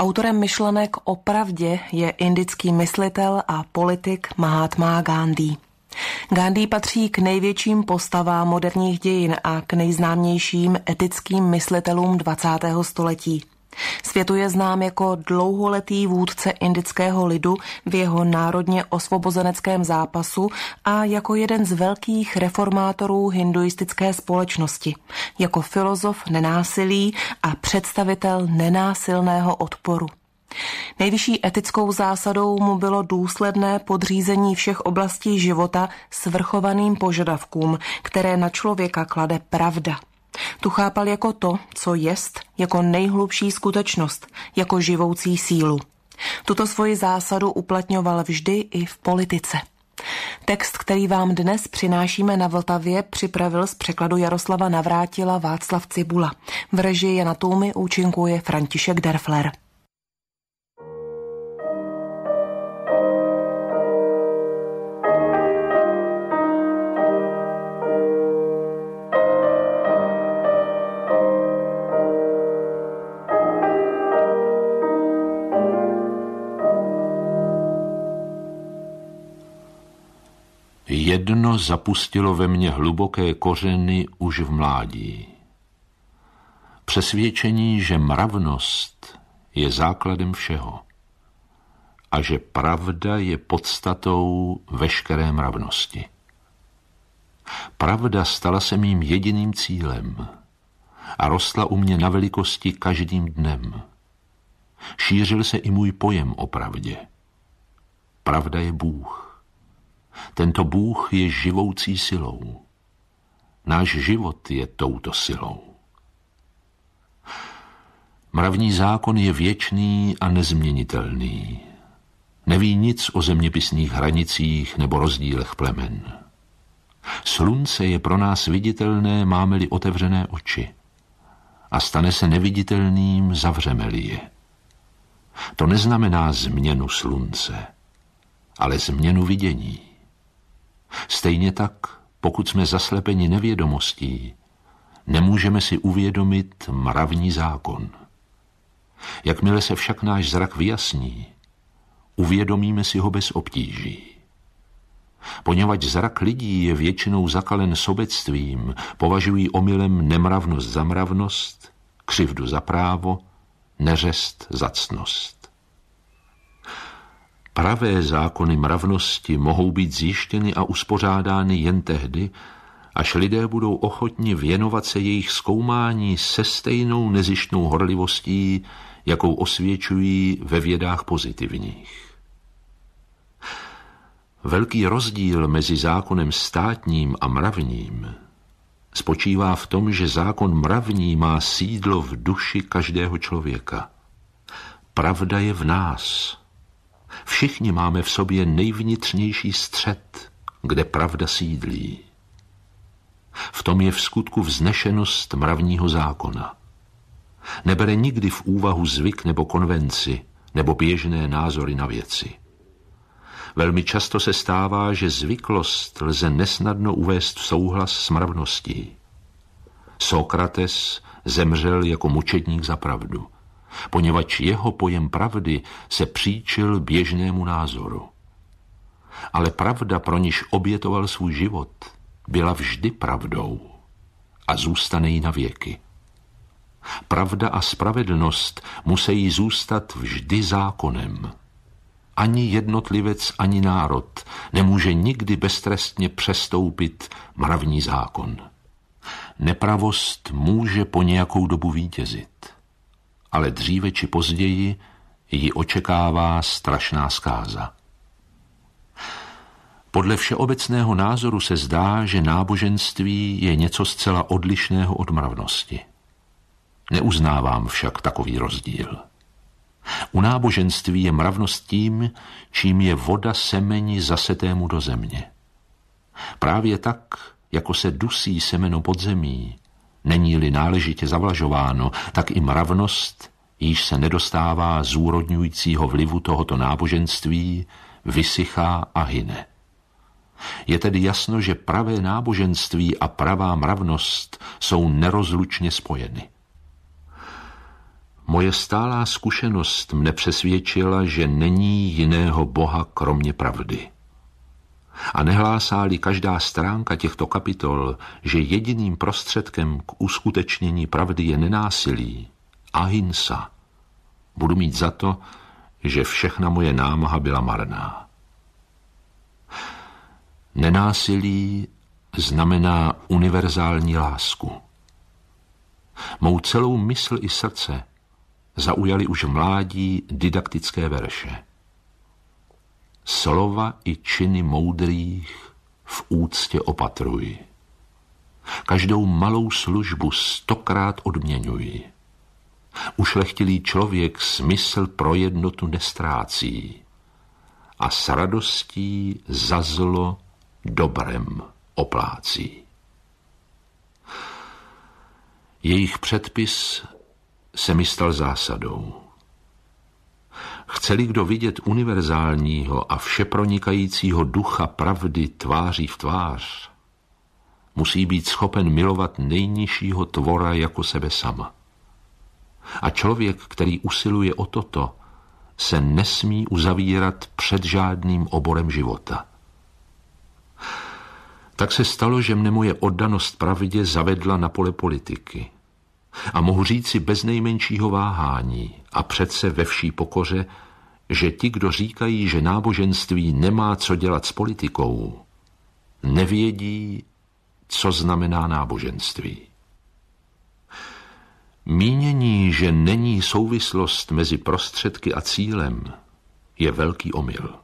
Autorem myšlenek o pravdě je indický myslitel a politik Mahatma Gandhi. Gandhi patří k největším postavám moderních dějin a k nejznámějším etickým myslitelům 20. století. Světu je znám jako dlouholetý vůdce indického lidu v jeho národně osvobozeneckém zápasu a jako jeden z velkých reformátorů hinduistické společnosti, jako filozof nenásilí a představitel nenásilného odporu. Nejvyšší etickou zásadou mu bylo důsledné podřízení všech oblastí života svrchovaným požadavkům, které na člověka klade pravda – tu chápal jako to, co jest, jako nejhlubší skutečnost, jako živoucí sílu. Tuto svoji zásadu uplatňoval vždy i v politice. Text, který vám dnes přinášíme na Vltavě, připravil z překladu Jaroslava Navrátila Václav Cibula. V režii Jana Tůmy účinkuje František Derfler. zapustilo ve mně hluboké kořeny už v mládí. Přesvědčení, že mravnost je základem všeho a že pravda je podstatou veškeré mravnosti. Pravda stala se mým jediným cílem a rostla u mě na velikosti každým dnem. Šířil se i můj pojem o pravdě. Pravda je Bůh. Tento Bůh je živoucí silou. Náš život je touto silou. Mravní zákon je věčný a nezměnitelný. Neví nic o zeměpisných hranicích nebo rozdílech plemen. Slunce je pro nás viditelné, máme-li otevřené oči. A stane se neviditelným, zavřeme-li je. To neznamená změnu slunce, ale změnu vidění. Stejně tak, pokud jsme zaslepeni nevědomostí, nemůžeme si uvědomit mravní zákon. Jakmile se však náš zrak vyjasní, uvědomíme si ho bez obtíží. Poněvadž zrak lidí je většinou zakalen sobectvím, považují omylem nemravnost za mravnost, křivdu za právo, neřest za ctnost. Pravé zákony mravnosti mohou být zjištěny a uspořádány jen tehdy, až lidé budou ochotni věnovat se jejich zkoumání se stejnou nezištnou horlivostí, jakou osvědčují ve vědách pozitivních. Velký rozdíl mezi zákonem státním a mravním spočívá v tom, že zákon mravní má sídlo v duši každého člověka. Pravda je v nás – Všichni máme v sobě nejvnitřnější střed, kde pravda sídlí. V tom je v skutku vznešenost mravního zákona. Nebere nikdy v úvahu zvyk nebo konvenci, nebo běžné názory na věci. Velmi často se stává, že zvyklost lze nesnadno uvést v souhlas s mravností. Sokrates zemřel jako mučedník za pravdu – poněvadž jeho pojem pravdy se příčil běžnému názoru. Ale pravda, pro niž obětoval svůj život, byla vždy pravdou a zůstane jí na věky. Pravda a spravedlnost musí zůstat vždy zákonem. Ani jednotlivec, ani národ nemůže nikdy beztrestně přestoupit mravní zákon. Nepravost může po nějakou dobu vítězit ale dříve či později ji očekává strašná zkáza. Podle všeobecného názoru se zdá, že náboženství je něco zcela odlišného od mravnosti. Neuznávám však takový rozdíl. U náboženství je mravnost tím, čím je voda semeni zasetému do země. Právě tak, jako se dusí semeno pod zemí, není-li náležitě zavlažováno, tak i mravnost již se nedostává zúrodňujícího vlivu tohoto náboženství, vysychá a hyne. Je tedy jasno, že pravé náboženství a pravá mravnost jsou nerozlučně spojeny. Moje stálá zkušenost mne přesvědčila, že není jiného Boha kromě pravdy. A nehlásá-li každá stránka těchto kapitol, že jediným prostředkem k uskutečnění pravdy je nenásilí, Ahinsa. Budu mít za to, že všechna moje námaha byla marná. Nenásilí znamená univerzální lásku. Mou celou mysl i srdce zaujali už mládí didaktické verše. Slova i činy moudrých v úctě opatruji. Každou malou službu stokrát odměňuji Ušlechtilý člověk smysl pro jednotu nestrácí a s radostí za zlo dobrem oplácí. Jejich předpis se mi stal zásadou. Chceli kdo vidět univerzálního a všepronikajícího ducha pravdy tváří v tvář, musí být schopen milovat nejnižšího tvora jako sebe sama. A člověk, který usiluje o toto, se nesmí uzavírat před žádným oborem života. Tak se stalo, že mne moje oddanost pravdě zavedla na pole politiky. A mohu říci bez nejmenšího váhání a přece ve vší pokoře, že ti, kdo říkají, že náboženství nemá co dělat s politikou, nevědí, co znamená náboženství. Mínění, že není souvislost mezi prostředky a cílem, je velký omyl.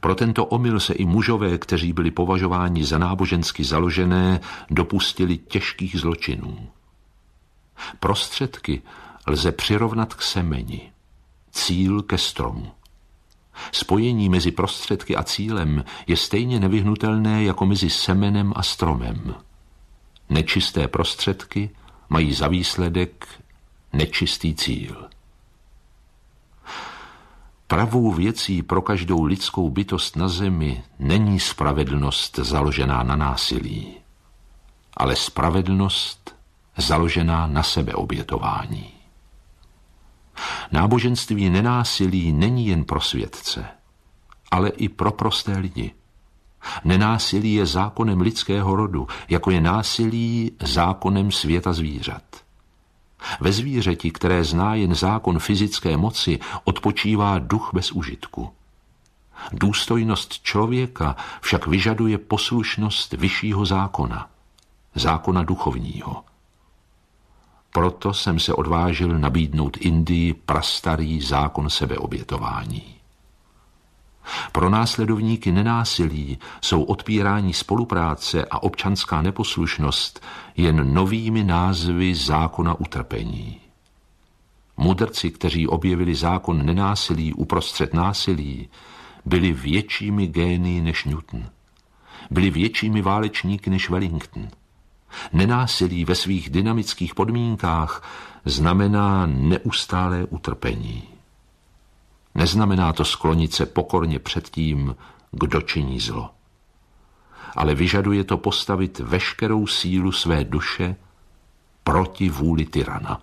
Pro tento omyl se i mužové, kteří byli považováni za nábožensky založené, dopustili těžkých zločinů. Prostředky lze přirovnat k semeni, cíl ke stromu. Spojení mezi prostředky a cílem je stejně nevyhnutelné jako mezi semenem a stromem. Nečisté prostředky – mají za výsledek nečistý cíl. Pravou věcí pro každou lidskou bytost na zemi není spravedlnost založená na násilí, ale spravedlnost založená na sebeobětování. Náboženství nenásilí není jen pro světce, ale i pro prosté lidi. Nenásilí je zákonem lidského rodu, jako je násilí zákonem světa zvířat. Ve zvířeti, které zná jen zákon fyzické moci, odpočívá duch bez užitku. Důstojnost člověka však vyžaduje poslušnost vyššího zákona, zákona duchovního. Proto jsem se odvážil nabídnout Indii prastarý zákon sebeobětování. Pro následovníky nenásilí jsou odpírání spolupráce a občanská neposlušnost jen novými názvy zákona utrpení. Mudrci, kteří objevili zákon nenásilí uprostřed násilí, byli většími gény než Newton. Byli většími válečníky než Wellington. Nenásilí ve svých dynamických podmínkách znamená neustálé utrpení. Neznamená to sklonit se pokorně před tím, kdo činí zlo. Ale vyžaduje to postavit veškerou sílu své duše proti vůli tyrana.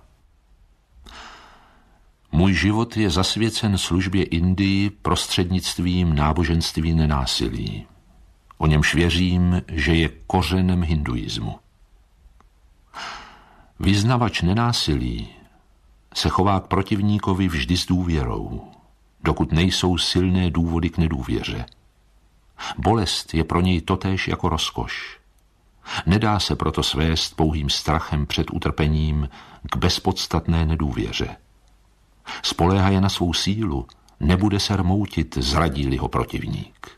Můj život je zasvěcen službě Indii prostřednictvím náboženství nenásilí. O němž věřím, že je kořenem hinduismu. Vyznavač nenásilí se chová k protivníkovi vždy s důvěrou, dokud nejsou silné důvody k nedůvěře. Bolest je pro něj totéž jako rozkoš. Nedá se proto svést pouhým strachem před utrpením k bezpodstatné nedůvěře. Spoléha je na svou sílu, nebude se rmoutit, zradí ho protivník.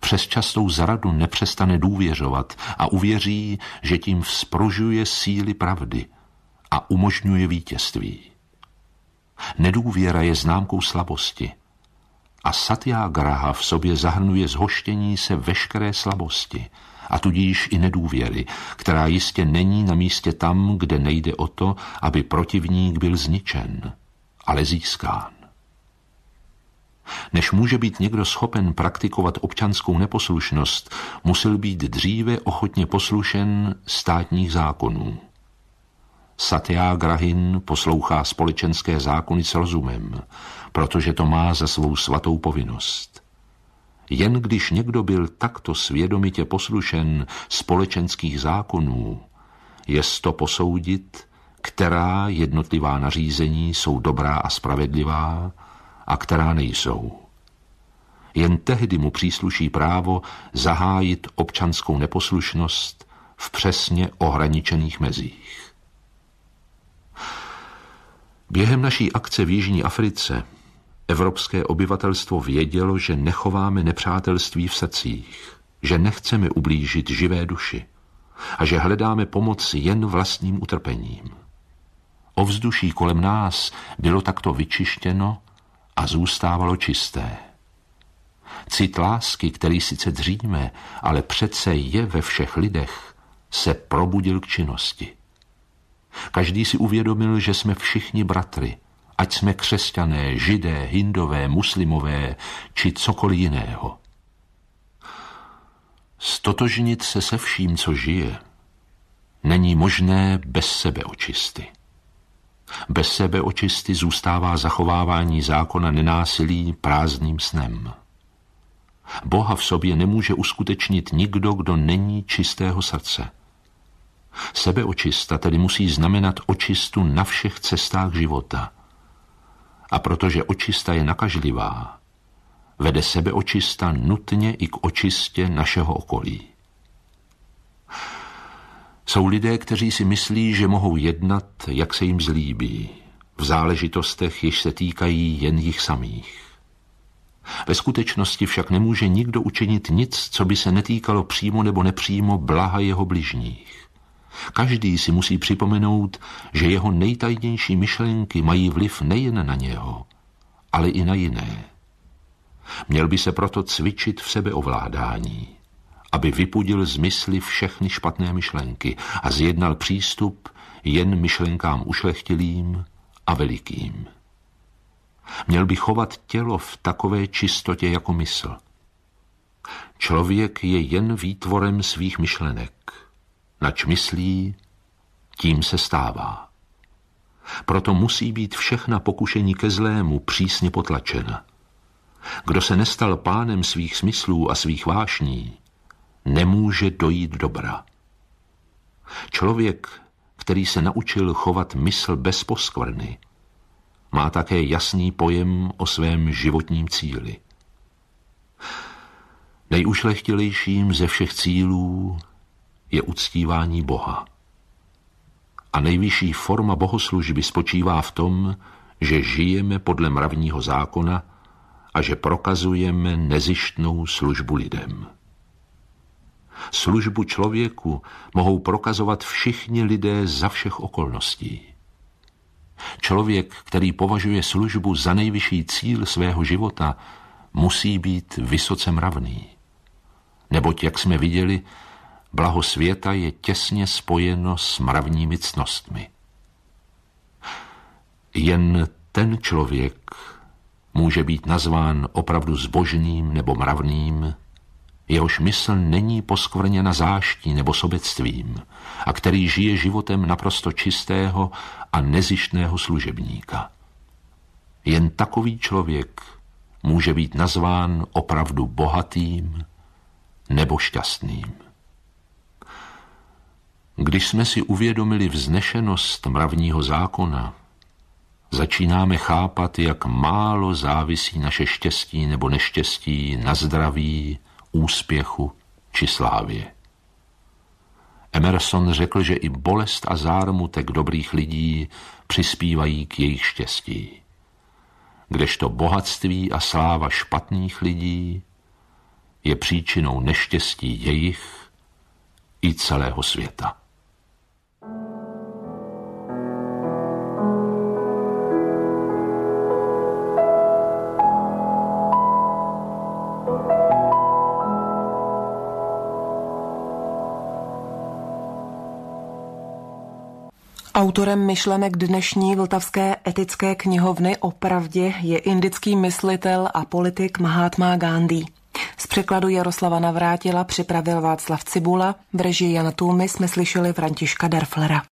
Přes častou zradu nepřestane důvěřovat a uvěří, že tím vzpružuje síly pravdy a umožňuje vítězství. Nedůvěra je známkou slabosti. A satyagraha v sobě zahrnuje zhoštění se veškeré slabosti, a tudíž i nedůvěry, která jistě není na místě tam, kde nejde o to, aby protivník byl zničen, ale získán. Než může být někdo schopen praktikovat občanskou neposlušnost, musel být dříve ochotně poslušen státních zákonů. Satya Grahin poslouchá společenské zákony s rozumem, protože to má za svou svatou povinnost. Jen když někdo byl takto svědomitě poslušen společenských zákonů, je to posoudit, která jednotlivá nařízení jsou dobrá a spravedlivá a která nejsou. Jen tehdy mu přísluší právo zahájit občanskou neposlušnost v přesně ohraničených mezích. Během naší akce v Jižní Africe evropské obyvatelstvo vědělo, že nechováme nepřátelství v srdcích, že nechceme ublížit živé duši a že hledáme pomoc jen vlastním utrpením. Ovzduší kolem nás bylo takto vyčištěno a zůstávalo čisté. Cit lásky, který sice dříme, ale přece je ve všech lidech, se probudil k činnosti. Každý si uvědomil, že jsme všichni bratry, ať jsme křesťané, židé, hindové, muslimové či cokoliv jiného. Stotožnit se se vším, co žije, není možné bez sebe očisty. Bez sebe očisty zůstává zachovávání zákona nenásilí prázdným snem. Boha v sobě nemůže uskutečnit nikdo, kdo není čistého srdce. Sebeočista tedy musí znamenat očistu na všech cestách života. A protože očista je nakažlivá, vede sebeočista nutně i k očistě našeho okolí. Jsou lidé, kteří si myslí, že mohou jednat, jak se jim zlíbí, v záležitostech, jež se týkají jen jich samých. Ve skutečnosti však nemůže nikdo učinit nic, co by se netýkalo přímo nebo nepřímo blaha jeho bližních. Každý si musí připomenout, že jeho nejtajnější myšlenky mají vliv nejen na něho, ale i na jiné. Měl by se proto cvičit v sebeovládání, aby vypudil z mysli všechny špatné myšlenky a zjednal přístup jen myšlenkám ušlechtilým a velikým. Měl by chovat tělo v takové čistotě jako mysl. Člověk je jen výtvorem svých myšlenek – Nač myslí, tím se stává. Proto musí být všechna pokušení ke zlému přísně potlačena. Kdo se nestal pánem svých smyslů a svých vášní, nemůže dojít dobra. Člověk, který se naučil chovat mysl bez poskvrny, má také jasný pojem o svém životním cíli. Nejušlechtilejším ze všech cílů je uctívání Boha. A nejvyšší forma bohoslužby spočívá v tom, že žijeme podle mravního zákona a že prokazujeme nezištnou službu lidem. Službu člověku mohou prokazovat všichni lidé za všech okolností. Člověk, který považuje službu za nejvyšší cíl svého života, musí být vysoce mravný. Neboť, jak jsme viděli, Blaho světa je těsně spojeno s mravními cnostmi. Jen ten člověk může být nazván opravdu zbožným nebo mravným, jehož mysl není poskvrněna záští nebo sobectvím a který žije životem naprosto čistého a nezištného služebníka. Jen takový člověk může být nazván opravdu bohatým nebo šťastným. Když jsme si uvědomili vznešenost mravního zákona, začínáme chápat, jak málo závisí naše štěstí nebo neštěstí na zdraví, úspěchu či slávě. Emerson řekl, že i bolest a zármutek dobrých lidí přispívají k jejich štěstí. Kdežto bohatství a sláva špatných lidí je příčinou neštěstí jejich i celého světa. Autorem myšlenek dnešní Vltavské etické knihovny opravdě je indický myslitel a politik Mahatma Gandhi. Z překladu Jaroslava Navrátila připravil Václav Cibula, v režii Jana Tůmy jsme slyšeli Františka Derflera.